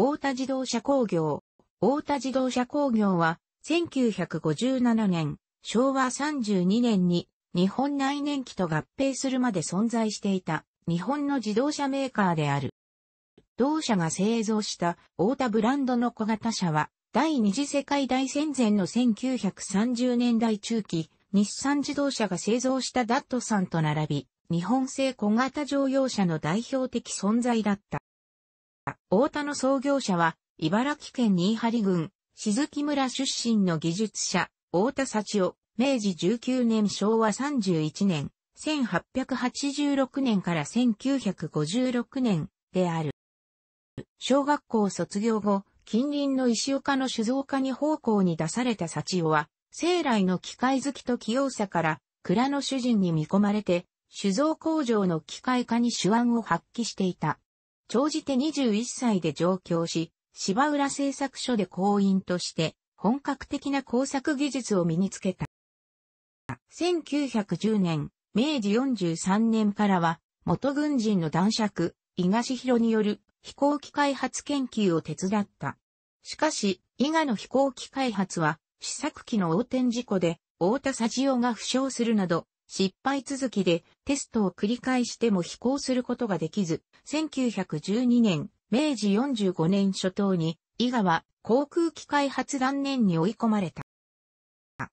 大田自動車工業。大田自動車工業は、1957年、昭和32年に、日本内燃機と合併するまで存在していた、日本の自動車メーカーである。同社が製造した大田ブランドの小型車は、第二次世界大戦前の1930年代中期、日産自動車が製造したダットさんと並び、日本製小型乗用車の代表的存在だった。大田の創業者は、茨城県新張郡、鈴木村出身の技術者、大田幸男、明治19年昭和31年、1886年から1956年である。小学校卒業後、近隣の石岡の酒造家に奉公に出された幸男は、生来の機械好きと器用さから、蔵の主人に見込まれて、酒造工場の機械化に手腕を発揮していた。長じて21歳で上京し、芝浦製作所で工員として本格的な工作技術を身につけた。1910年、明治43年からは、元軍人の男爵、伊賀志弘による飛行機開発研究を手伝った。しかし、伊賀の飛行機開発は、試作機の横転事故で、太田佐治夫が負傷するなど、失敗続きでテストを繰り返しても飛行することができず、1912年、明治45年初頭に、伊賀は航空機開発断念に追い込まれた。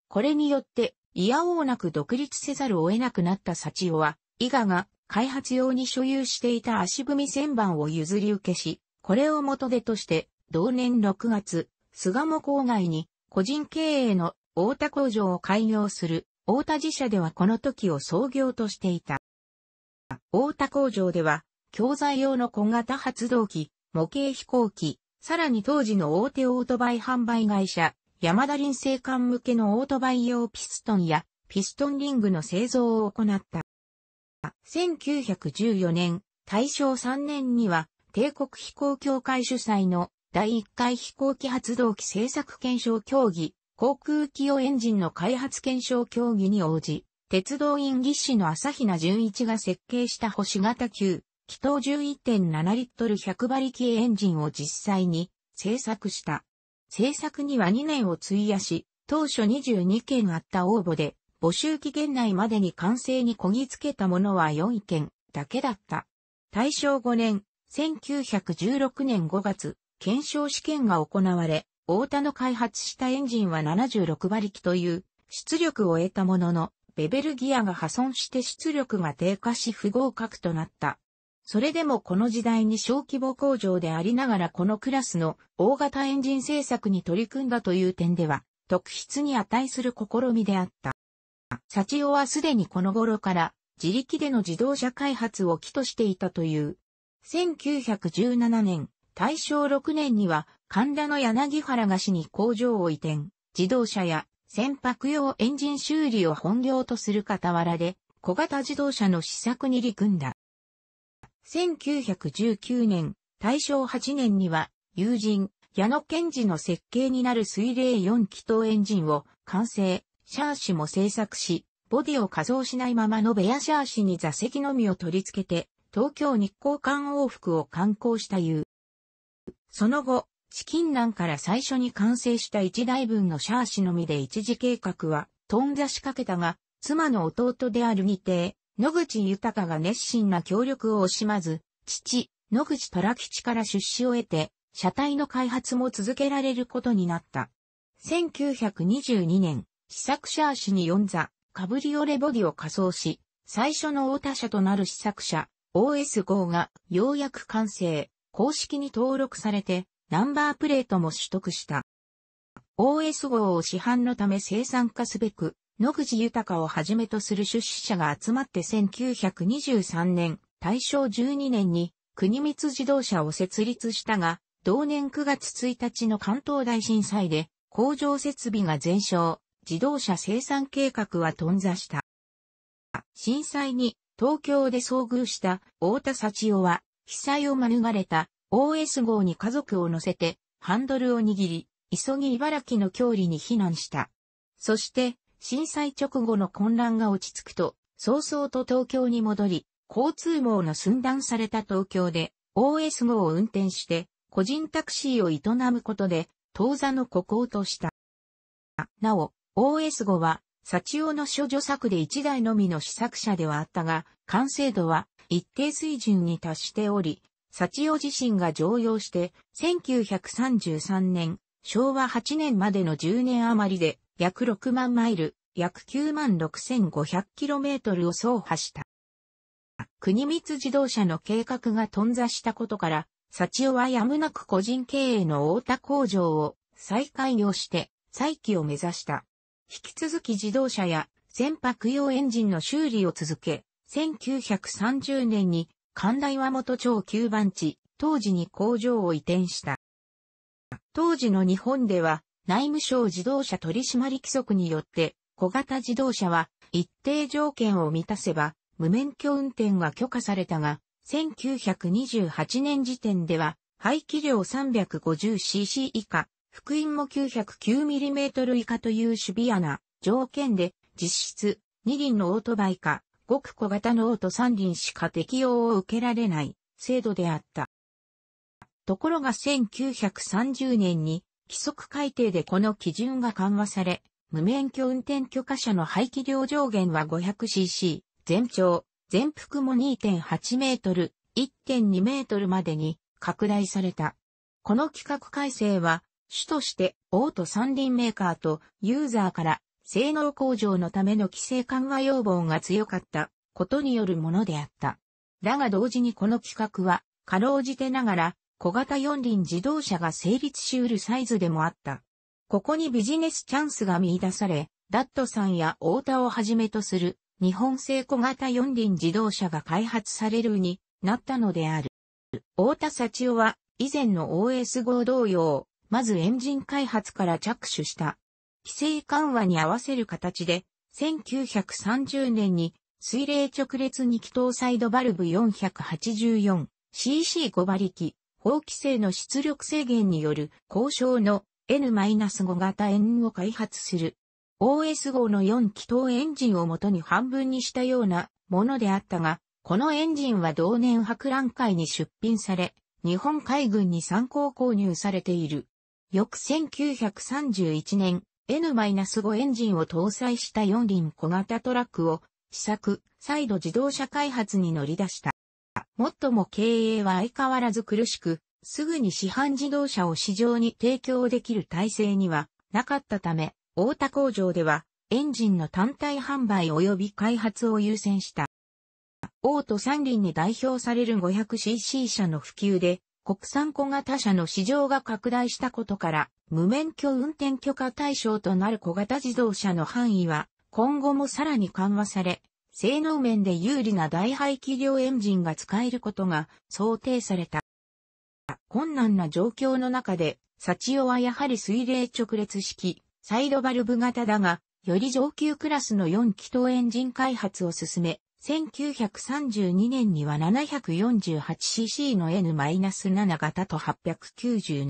これによって、いやおうなく独立せざるを得なくなった幸男は、伊賀が開発用に所有していた足踏み旋盤を譲り受けし、これを元手として、同年6月、巣鴨郊外に個人経営の大田工場を開業する大田自社ではこの時を創業としていた。大田工場では、教材用の小型発動機、模型飛行機、さらに当時の大手オートバイ販売会社、山田林製艦向けのオートバイ用ピストンやピストンリングの製造を行った。1914年、大正3年には、帝国飛行協会主催の第1回飛行機発動機製作検証協議航空機用エンジンの開発検証協議に応じ、鉄道員技師の朝比奈純一が設計した星型級、気筒11.7リットル100馬力エンジンを実際に製作した。製作には2年を費やし、当初22件あった応募で、募集期限内までに完成にこぎつけたものは4件だけだった。大正5年、1916年5月、検証試験が行われ、大田の開発したエンジンは76馬力という出力を得たものの、ベベルギアが破損して出力が低下し不合格となった。それでもこの時代に小規模工場でありながらこのクラスの大型エンジン製作に取り組んだという点では、特筆に値する試みであった。サチオはすでにこの頃から自力での自動車開発を起としていたという。1917年、大正6年には神田の柳原菓子に工場を移転、自動車や船舶用エンジン修理を本業とする傍らで、小型自動車の試作に組んだ。1919年、大正8年には、友人、矢野賢治の設計になる水冷4気筒エンジンを完成、シャーシも製作し、ボディを仮装しないままのベアシャーシに座席のみを取り付けて、東京日光館往復を観光したいう。その後、資金難から最初に完成した一台分のシャーシのみで一時計画は、頓挫しかけたが、妻の弟である二帝、野口豊が熱心な協力を惜しまず、父、野口虎吉から出資を得て、車体の開発も続けられることになった。1922年、試作車足に4座、カブリオレボディを仮装し、最初の大田車となる試作車、OS5 がようやく完成、公式に登録されて、ナンバープレートも取得した。OS 号を市販のため生産化すべく、野口豊をはじめとする出資者が集まって1923年、大正12年に国光自動車を設立したが、同年9月1日の関東大震災で工場設備が全焼、自動車生産計画は頓挫した。震災に東京で遭遇した太田幸夫は被災を免れた OS 号に家族を乗せて、ハンドルを握り、急ぎ茨城の郷里に避難した。そして、震災直後の混乱が落ち着くと、早々と東京に戻り、交通網の寸断された東京で、OS 号を運転して、個人タクシーを営むことで、当座の孤高とした。なお、OS 号は、幸男の処女作で一台のみの試作車ではあったが、完成度は一定水準に達しており、幸代自身が常用して、1933年、昭和8年までの10年余りで、約6万マイル、約9万 6500km を走破した。国光自動車の計画が頓挫したことから、幸代はやむなく個人経営の大田工場を再開用して、再起を目指した。引き続き自動車や船舶用エンジンの修理を続け、1930年に神大和元町9番地、当時に工場を移転した。当時の日本では、内務省自動車取締規則によって、小型自動車は一定条件を満たせば、無免許運転が許可されたが、1928年時点では、排気量 350cc 以下、福音も 909mm 以下という守備アな条件で、実質二輪のオートバイか、ごく小型のオート三輪しか適用を受けられない制度であった。ところが1930年に規則改定でこの基準が緩和され、無免許運転許可者の排気量上限は 500cc、全長、全幅も2.8メートル、1.2メートルまでに拡大された。この規格改正は、主として、オート三輪メーカーとユーザーから性能向上のための規制緩和要望が強かったことによるものであった。だが同時にこの企画は、かろうじてながら、小型四輪自動車が成立しうるサイズでもあった。ここにビジネスチャンスが見出され、ダットさんやオータをはじめとする日本製小型四輪自動車が開発されるになったのである。大田幸夫は以前の OS 5同様、まずエンジン開発から着手した規制緩和に合わせる形で、1930年に水冷直列2気筒サイドバルブ 484cc5 馬力、法規制の出力制限による交渉の N-5 型円を開発する。OS 号の4気筒エンジンを元に半分にしたようなものであったが、このエンジンは同年博覧会に出品され、日本海軍に参考購入されている。翌1931年、N-5 エンジンを搭載した4輪小型トラックを試作、再度自動車開発に乗り出した。もっとも経営は相変わらず苦しく、すぐに市販自動車を市場に提供できる体制にはなかったため、大田工場ではエンジンの単体販売及び開発を優先した。オート三輪に代表される 500cc 車の普及で、国産小型車の市場が拡大したことから、無免許運転許可対象となる小型自動車の範囲は、今後もさらに緩和され、性能面で有利な大排気量エンジンが使えることが想定された。困難な状況の中で、サチオはやはり水冷直列式、サイドバルブ型だが、より上級クラスの4気筒エンジン開発を進め、1932年には 748cc の N-7 型と 897cc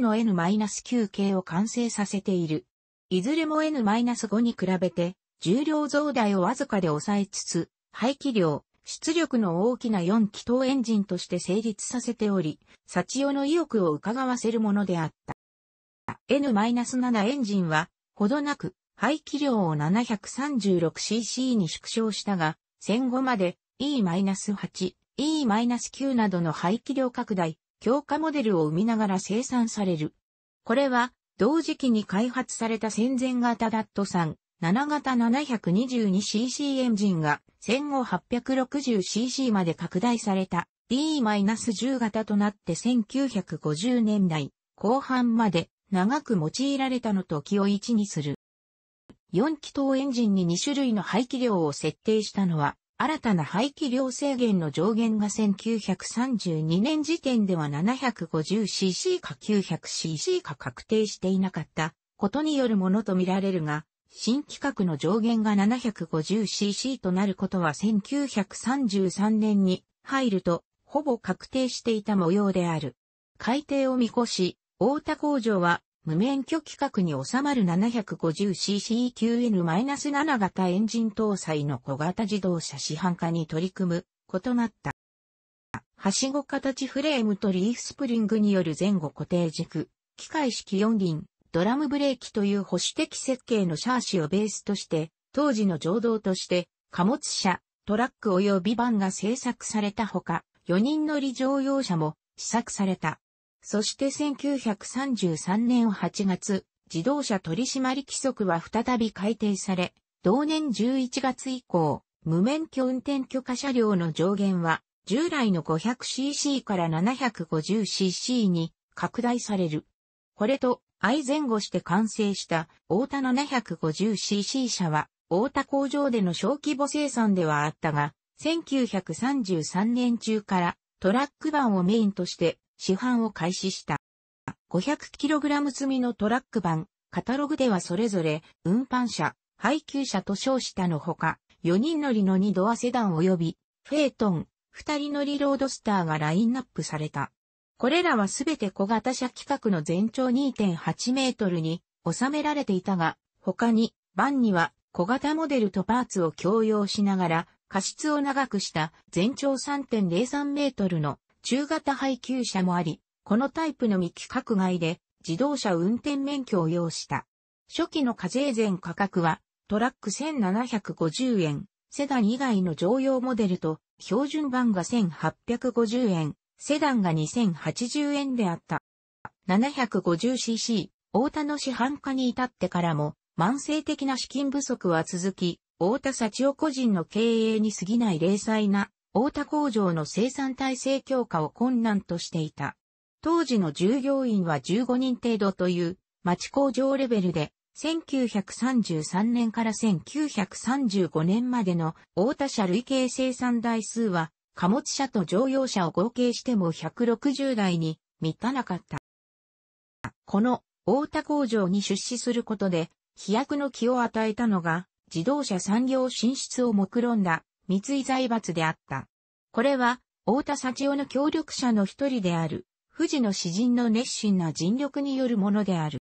の N-9 系を完成させている。いずれも N-5 に比べて、重量増大をわずかで抑えつつ、排気量、出力の大きな4気筒エンジンとして成立させており、幸代の意欲を伺わせるものであった。N-7 エンジンは、ほどなく、排気量を 736cc に縮小したが、戦後まで E-8、E-9 などの排気量拡大、強化モデルを生みながら生産される。これは、同時期に開発された戦前型ダット3、7型 722cc エンジンが戦後 860cc まで拡大された D-10 型となって1950年代後半まで長く用いられたのと気を一にする。4気筒エンジンに2種類の排気量を設定したのは、新たな排気量制限の上限が1932年時点では 750cc か 900cc か確定していなかったことによるものとみられるが、新規格の上限が 750cc となることは1933年に入ると、ほぼ確定していた模様である。改定を見越し、大田工場は無免許規格に収まる 750ccQN-7 型エンジン搭載の小型自動車市販化に取り組むことなった。はしご形フレームとリーフスプリングによる前後固定軸、機械式四輪、ドラムブレーキという保守的設計のシャーシをベースとして、当時の情動として、貨物車、トラック及びバンが製作されたほか、4人乗り乗用車も試作された。そして1933年8月、自動車取締規則は再び改定され、同年11月以降、無免許運転許可車両の上限は、従来の 500cc から 750cc に拡大される。これと、相前後して完成した大田 750cc 車は、大田工場での小規模生産ではあったが、1933年中からトラック版をメインとして市販を開始した。500kg 積みのトラック版、カタログではそれぞれ、運搬車、配給車と称したのほか、4人乗りの2ドアセダン及び、フェートン、2人乗りロードスターがラインナップされた。これらはすべて小型車規格の全長2.8メートルに収められていたが、他に、バンには小型モデルとパーツを共用しながら、過失を長くした全長3.03メートルの中型配給車もあり、このタイプのみ規格外で自動車運転免許を要した。初期の課税前価格はトラック1750円、セダン以外の乗用モデルと標準版が1850円、セダンが2080円であった。750cc、大田の市販化に至ってからも慢性的な資金不足は続き、大田幸男個人の経営に過ぎない零細な大田工場の生産体制強化を困難としていた。当時の従業員は15人程度という町工場レベルで、1933年から1935年までの大田社累計生産台数は、貨物車と乗用車を合計しても160台に満たなかった。この大田工場に出資することで、飛躍の気を与えたのが、自動車産業進出を目論んだ三井財閥であった。これは、大田幸男の協力者の一人である、富士の詩人の熱心な尽力によるものである。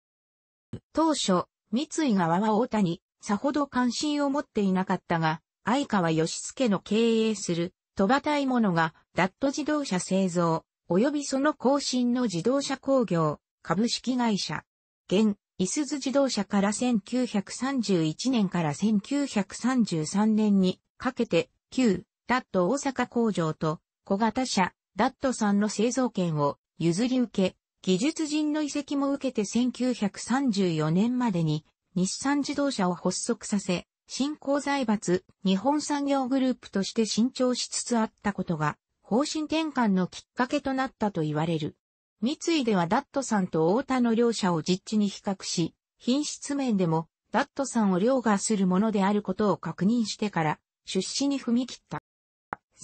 当初、三井側は大田に、さほど関心を持っていなかったが、相川義助の経営する、戸端いものが、ダット自動車製造、及びその後進の自動車工業、株式会社、現、伊鈴自動車から1931年から1933年にかけて、旧、ダット大阪工場と、小型車、ダットさんの製造権を譲り受け、技術人の移籍も受けて1934年までに、日産自動車を発足させ、新興財閥、日本産業グループとして伸長しつつあったことが、方針転換のきっかけとなったと言われる。三井ではダットさんと大田の両者を実地に比較し、品質面でも、ダットさんを凌駕するものであることを確認してから、出資に踏み切った。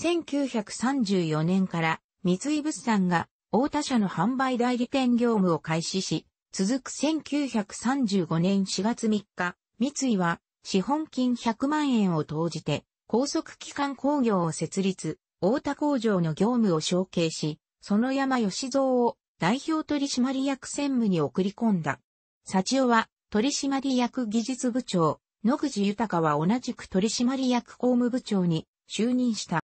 1934年から三井物産が大田社の販売代理店業務を開始し、続く1935年4月3日、三井は資本金100万円を投じて高速機関工業を設立、大田工場の業務を承継し、その山吉蔵を代表取締役専務に送り込んだ。幸男は取締役技術部長、野口豊は同じく取締役公務部長に就任した。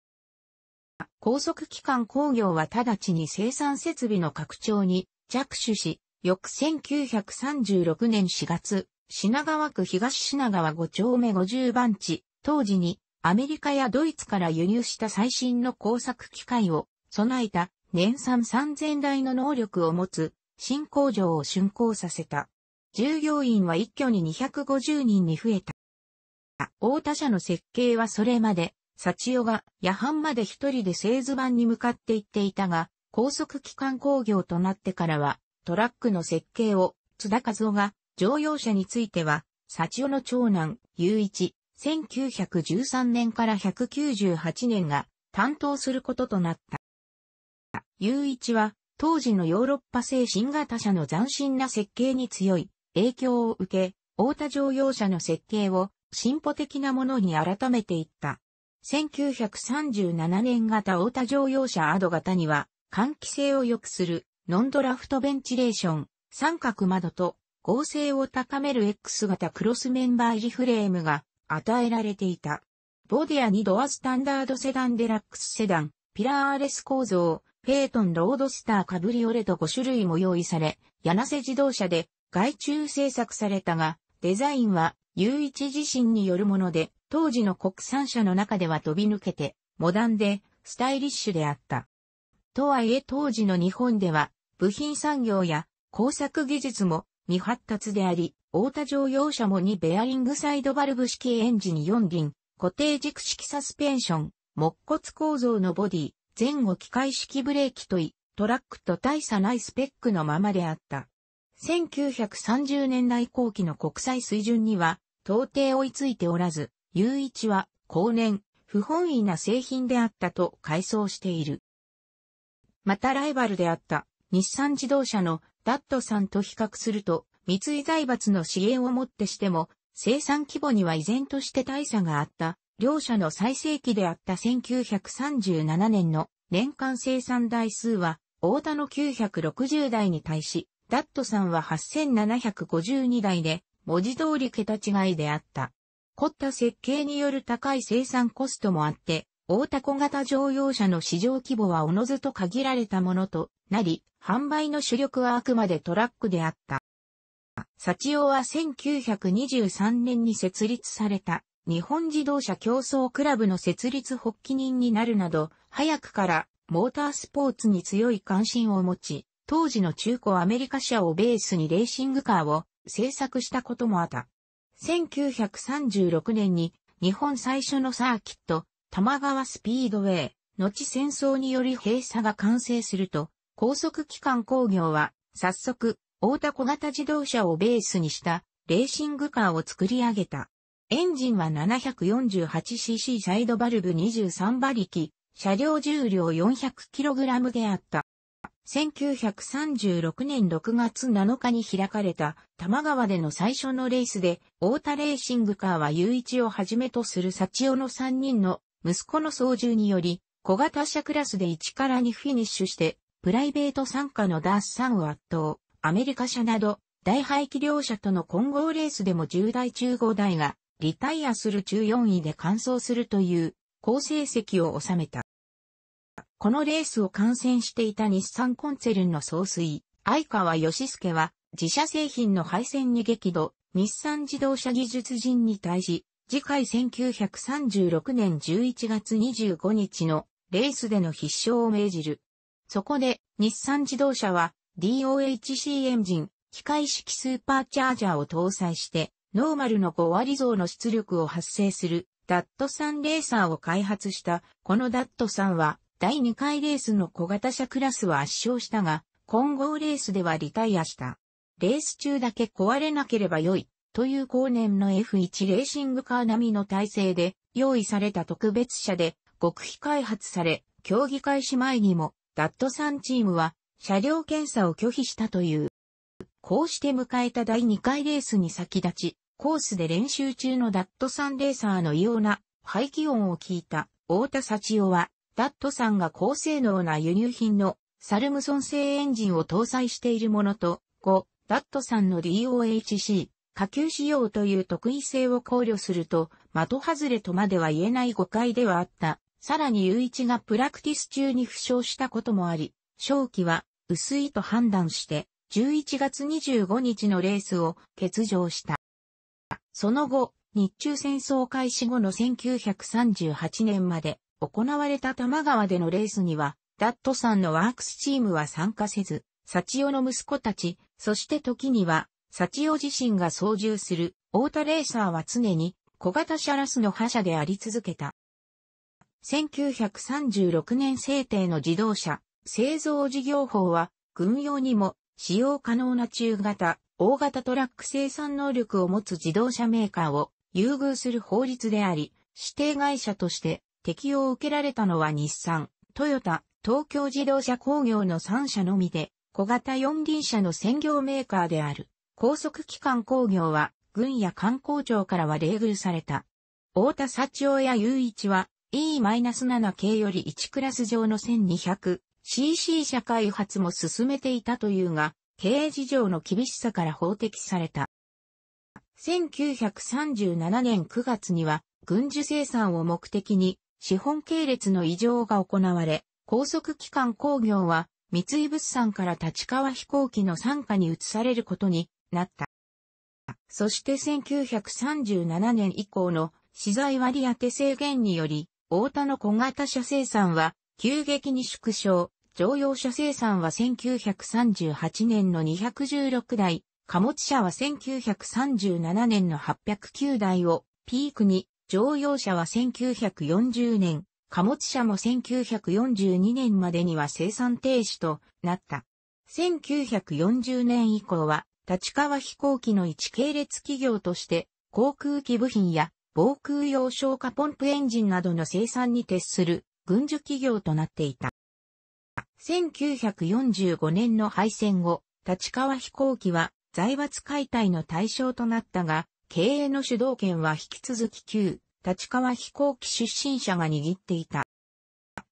高速機関工業は直ちに生産設備の拡張に着手し、翌1936年4月、品川区東品川5丁目50番地、当時にアメリカやドイツから輸入した最新の工作機械を備えた年産3000台の能力を持つ新工場を竣工させた。従業員は一挙に250人に増えた。大田社の設計はそれまで、幸代が夜半まで一人で製図版に向かって行っていたが、高速機関工業となってからは、トラックの設計を、津田和夫が、乗用車については、幸代の長男、雄一、1913年から198年が担当することとなった。雄一は、当時のヨーロッパ製新型車の斬新な設計に強い、影響を受け、大田乗用車の設計を進歩的なものに改めていった。1937年型大田乗用車アド型には、換気性を良くするノンドラフトベンチレーション、三角窓と合成を高める X 型クロスメンバー入フレームが与えられていた。ボディア2ドアスタンダードセダンデラックスセダン、ピラーレス構造、ペートンロードスターカブリオレと5種類も用意され、柳瀬自動車で外注制作されたが、デザインは、雄一自身によるもので、当時の国産車の中では飛び抜けて、モダンで、スタイリッシュであった。とはいえ当時の日本では、部品産業や工作技術も未発達であり、大田乗用車も2ベアリングサイドバルブ式エンジン4輪、固定軸式サスペンション、木骨構造のボディ、前後機械式ブレーキとい、トラックと大差ないスペックのままであった。1930年代後期の国際水準には、到底追いついておらず、雄一は、後年、不本意な製品であったと回想している。またライバルであった、日産自動車のダットさんと比較すると、三井財閥の支援をもってしても、生産規模には依然として大差があった、両社の最盛期であった1937年の年間生産台数は、大田の960台に対し、ダットさんは8752台で、文字通り桁違いであった。凝った設計による高い生産コストもあって、大田小型乗用車の市場規模はおのずと限られたものとなり、販売の主力はあくまでトラックであった。サチオは1923年に設立された日本自動車競争クラブの設立発起人になるなど、早くからモータースポーツに強い関心を持ち、当時の中古アメリカ車をベースにレーシングカーを製作したこともあった。1936年に日本最初のサーキット、玉川スピードウェイ、後戦争により閉鎖が完成すると、高速機関工業は早速、大田小型自動車をベースにしたレーシングカーを作り上げた。エンジンは 748cc サイドバルブ23馬力、車両重量 400kg であった。1936年6月7日に開かれた多摩川での最初のレースで、太田レーシングカーは雄一をはじめとする幸男の3人の息子の操縦により、小型車クラスで1から2フィニッシュして、プライベート参加のダースさんを圧倒、アメリカ車など、大排気量車との混合レースでも10台中5台が、リタイアする中4位で完走するという、好成績を収めた。このレースを観戦していた日産コンツェルンの総帥、相川義介は、自社製品の配線に激怒、日産自動車技術陣に対し、次回1936年11月25日のレースでの必勝を命じる。そこで、日産自動車は DOHC エンジン、機械式スーパーチャージャーを搭載して、ノーマルの5割増の出力を発生する、ダット3レーサーを開発した、このダット3は、第2回レースの小型車クラスは圧勝したが、混合レースではリタイアした。レース中だけ壊れなければ良い、という後年の F1 レーシングカー並みの体制で用意された特別車で極秘開発され、競技開始前にも、ダット3チームは車両検査を拒否したという。こうして迎えた第2回レースに先立ち、コースで練習中のダット3レーサーの異様な排気音を聞いた太田幸男はダットさんが高性能な輸入品のサルムソン製エンジンを搭載しているものと、5、ダットさんの DOHC、下級仕様という特異性を考慮すると、的外れとまでは言えない誤解ではあった。さらに u 一がプラクティス中に負傷したこともあり、正気は薄いと判断して、11月25日のレースを欠場した。その後、日中戦争開始後の1938年まで行われた多摩川でのレースには、ダットさんのワークスチームは参加せず、サチオの息子たち、そして時には、サチオ自身が操縦する、オ田レーサーは常に、小型車ラスの覇者であり続けた。1936年制定の自動車、製造事業法は、軍用にも、使用可能な中型、大型トラック生産能力を持つ自動車メーカーを優遇する法律であり、指定会社として適用を受けられたのは日産、トヨタ、東京自動車工業の3社のみで、小型四輪車の専業メーカーである、高速機関工業は、軍や観光庁からは冷遇された。大田佐長や雄一は、E-7 系より1クラス上の 1200cc 車開発も進めていたというが、経営事情の厳しさから法的された。1937年9月には、軍需生産を目的に、資本系列の異常が行われ、高速機関工業は三井物産から立川飛行機の参加に移されることになった。そして1937年以降の資材割当制限により、大田の小型車生産は急激に縮小、乗用車生産は1938年の216台、貨物車は1937年の809台をピークに乗用車は1940年、貨物車も1942年までには生産停止となった。1940年以降は、立川飛行機の一系列企業として、航空機部品や防空用消火ポンプエンジンなどの生産に徹する軍需企業となっていた。1945年の敗戦後、立川飛行機は財閥解体の対象となったが、経営の主導権は引き続き旧、立川飛行機出身者が握っていた。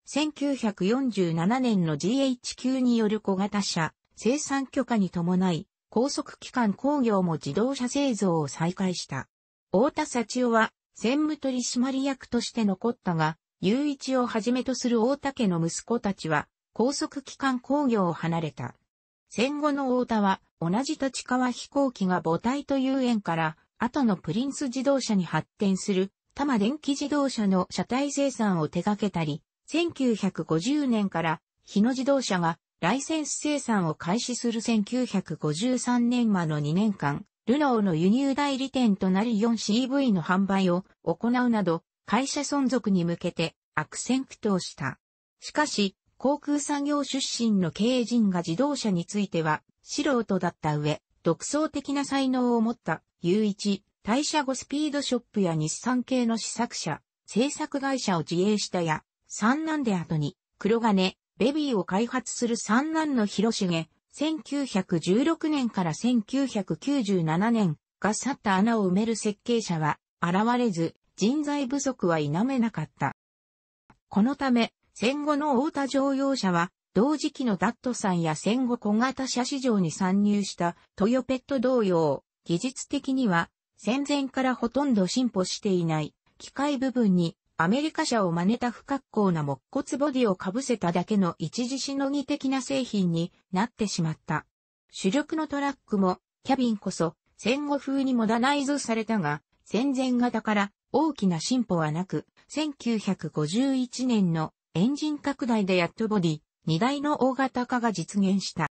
1947年の GHQ による小型車、生産許可に伴い、高速機関工業も自動車製造を再開した。大田幸夫は、専務取締役として残ったが、雄一をはじめとする大田家の息子たちは、高速機関工業を離れた。戦後の大田は、同じ立川飛行機が母体という縁から、後のプリンス自動車に発展する多摩電気自動車の車体生産を手掛けたり、1950年から日野自動車がライセンス生産を開始する1953年間の2年間、ルノーの輸入代理店となる 4CV の販売を行うなど、会社存続に向けて悪戦苦闘した。しかし、航空産業出身の経営陣が自動車については素人だった上、独創的な才能を持った、雄一、退社後スピードショップや日産系の試作車、制作会社を自営したや、三男で後に、黒金、ベビーを開発する三男の広重、1916年から1997年が去った穴を埋める設計者は、現れず、人材不足は否めなかった。このため、戦後の大田乗用車は、同時期のダットさんや戦後小型車市場に参入したトヨペット同様、技術的には戦前からほとんど進歩していない機械部分にアメリカ車を真似た不格好な木骨ボディを被せただけの一時しのぎ的な製品になってしまった。主力のトラックもキャビンこそ戦後風にモダナイズされたが戦前型から大きな進歩はなく1951年のエンジン拡大でやっとボディ、2台の大型化が実現した。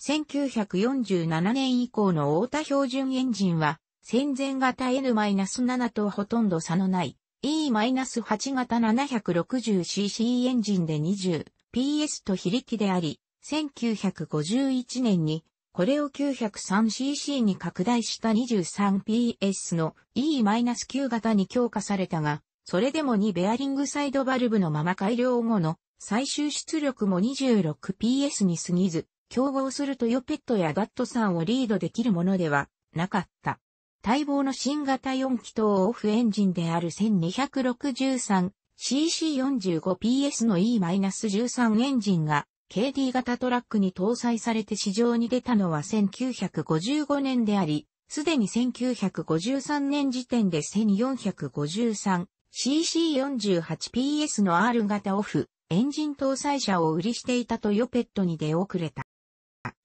1947年以降の太田標準エンジンは、戦前型 N-7 とほとんど差のない E-8 型 760cc エンジンで 20PS と非力であり、1951年にこれを 903cc に拡大した 23PS の E-9 型に強化されたが、それでも2ベアリングサイドバルブのまま改良後の最終出力も 26PS に過ぎず、競合するとヨペットやガットさんをリードできるものではなかった。待望の新型4気筒オフエンジンである 1263cc45PS の E-13 エンジンが KD 型トラックに搭載されて市場に出たのは1955年であり、すでに1953年時点で 1453cc48PS の R 型オフエンジン搭載車を売りしていたトヨペットに出遅れた。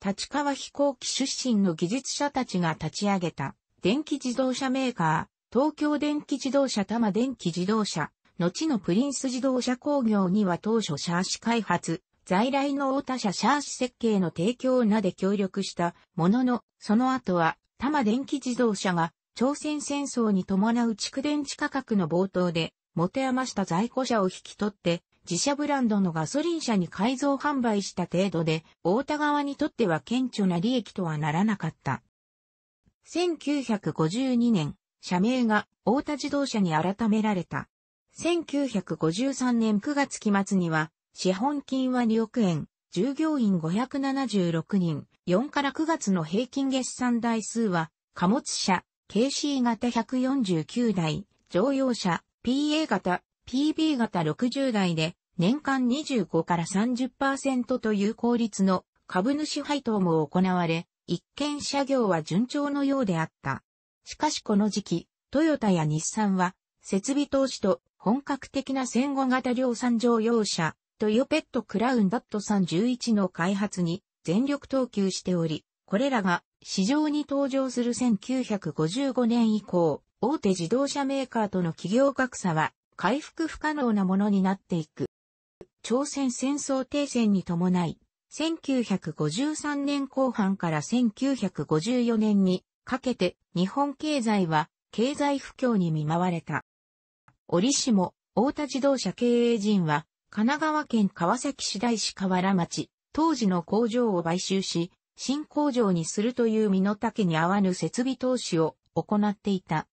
立川飛行機出身の技術者たちが立ち上げた電気自動車メーカー、東京電気自動車多摩電気自動車、後のプリンス自動車工業には当初シャーシ開発、在来の大田社シャーシ設計の提供なで協力したものの、その後は多摩電気自動車が朝鮮戦争に伴う蓄電池価格の冒頭で持て余した在庫車を引き取って自社ブランドのガソリン車に改造販売した程度で、大田側にとっては顕著な利益とはならなかった。1952年、社名が大田自動車に改められた。1953年9月期末には、資本金は2億円、従業員576人、4から9月の平均月産台数は、貨物車、KC 型149台、乗用車、PA 型 PB 型60代で年間25から30%という効率の株主配当も行われ、一見社業は順調のようであった。しかしこの時期、トヨタや日産は設備投資と本格的な戦後型量産乗用車、トヨペットクラウンダット311の開発に全力投球しており、これらが市場に登場する1955年以降、大手自動車メーカーとの企業格差は回復不可能なものになっていく。朝鮮戦争停戦に伴い、1953年後半から1954年にかけて日本経済は経済不況に見舞われた。折しも、大田自動車経営陣は神奈川県川崎市大市河原町、当時の工場を買収し、新工場にするという身の丈に合わぬ設備投資を行っていた。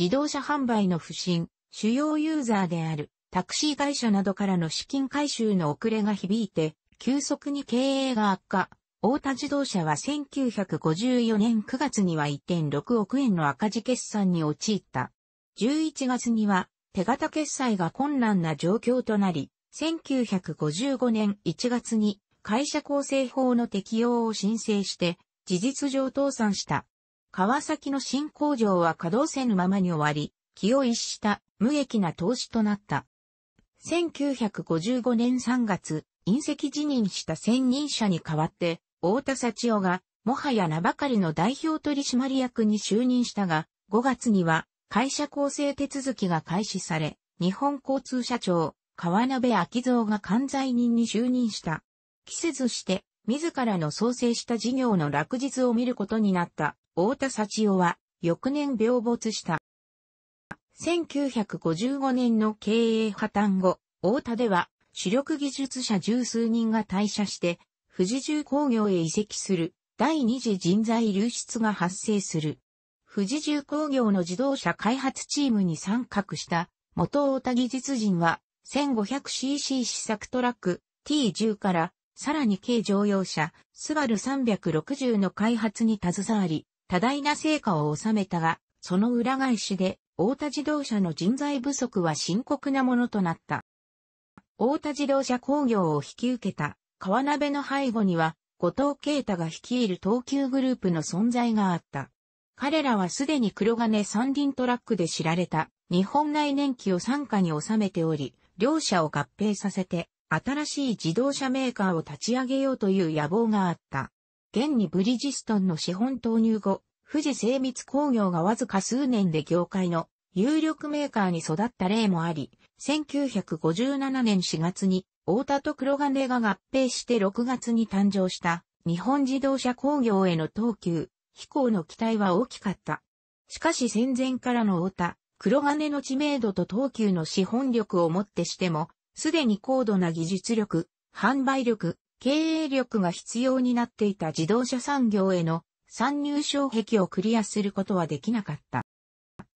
自動車販売の不振、主要ユーザーであるタクシー会社などからの資金回収の遅れが響いて、急速に経営が悪化。大田自動車は1954年9月には1.6億円の赤字決算に陥った。11月には手形決済が困難な状況となり、1955年1月に会社構成法の適用を申請して事実上倒産した。川崎の新工場は稼働せぬままに終わり、気を逸した無益な投資となった。1955年3月、隕石辞任した専任者に代わって、太田幸夫が、もはや名ばかりの代表取締役に就任したが、5月には、会社構成手続きが開始され、日本交通社長、川鍋昭蔵が関在人に就任した。期せずして、自らの創生した事業の落日を見ることになった、太田幸夫は、翌年病没した。1955年の経営破綻後、大田では主力技術者十数人が退社して、富士重工業へ移籍する第二次人材流出が発生する。富士重工業の自動車開発チームに参画した元大田技術人は 1500cc 試作トラック T10 からさらに軽乗用車スバル360の開発に携わり多大な成果を収めたがその裏返しで大田自動車の人材不足は深刻なものとなった。大田自動車工業を引き受けた川鍋の背後には、後藤啓太が率いる東急グループの存在があった。彼らはすでに黒金三輪トラックで知られた日本内燃機を傘下に収めており、両社を合併させて新しい自動車メーカーを立ち上げようという野望があった。現にブリジストンの資本投入後、富士精密工業がわずか数年で業界の有力メーカーに育った例もあり、1957年4月に、大田と黒金が合併して6月に誕生した日本自動車工業への投球、飛行の期待は大きかった。しかし戦前からの大田、黒金の知名度と等級の資本力をもってしても、すでに高度な技術力、販売力、経営力が必要になっていた自動車産業への参入障壁をクリアすることはできなかった。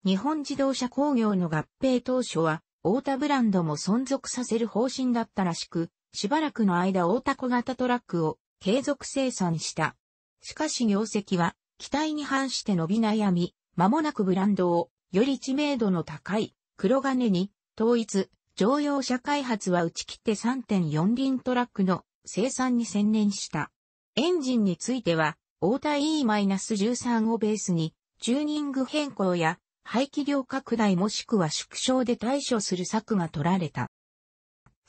日本自動車工業の合併当初は、大田ブランドも存続させる方針だったらしく、しばらくの間大田小型トラックを継続生産した。しかし業績は、期待に反して伸び悩み、間もなくブランドを、より知名度の高い、黒金に、統一、乗用車開発は打ち切って3.4輪トラックの生産に専念した。エンジンについては、大体 E-13 をベースに、チューニング変更や排気量拡大もしくは縮小で対処する策が取られた。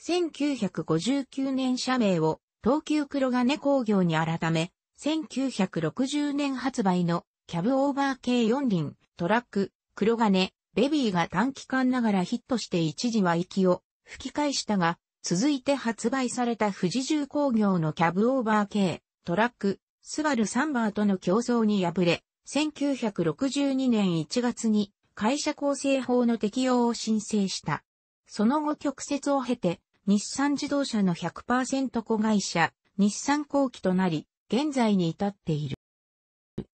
1959年社名を東急黒金工業に改め、1960年発売のキャブオーバー系四輪、トラック、黒金、ベビーが短期間ながらヒットして一時は息を吹き返したが、続いて発売された富士重工業のキャブオーバー系、トラック、スバルサンバーとの競争に敗れ、1962年1月に会社構成法の適用を申請した。その後曲折を経て、日産自動車の100%子会社、日産後期となり、現在に至っている。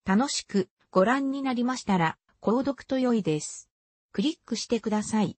楽しくご覧になりましたら、購読と良いです。クリックしてください。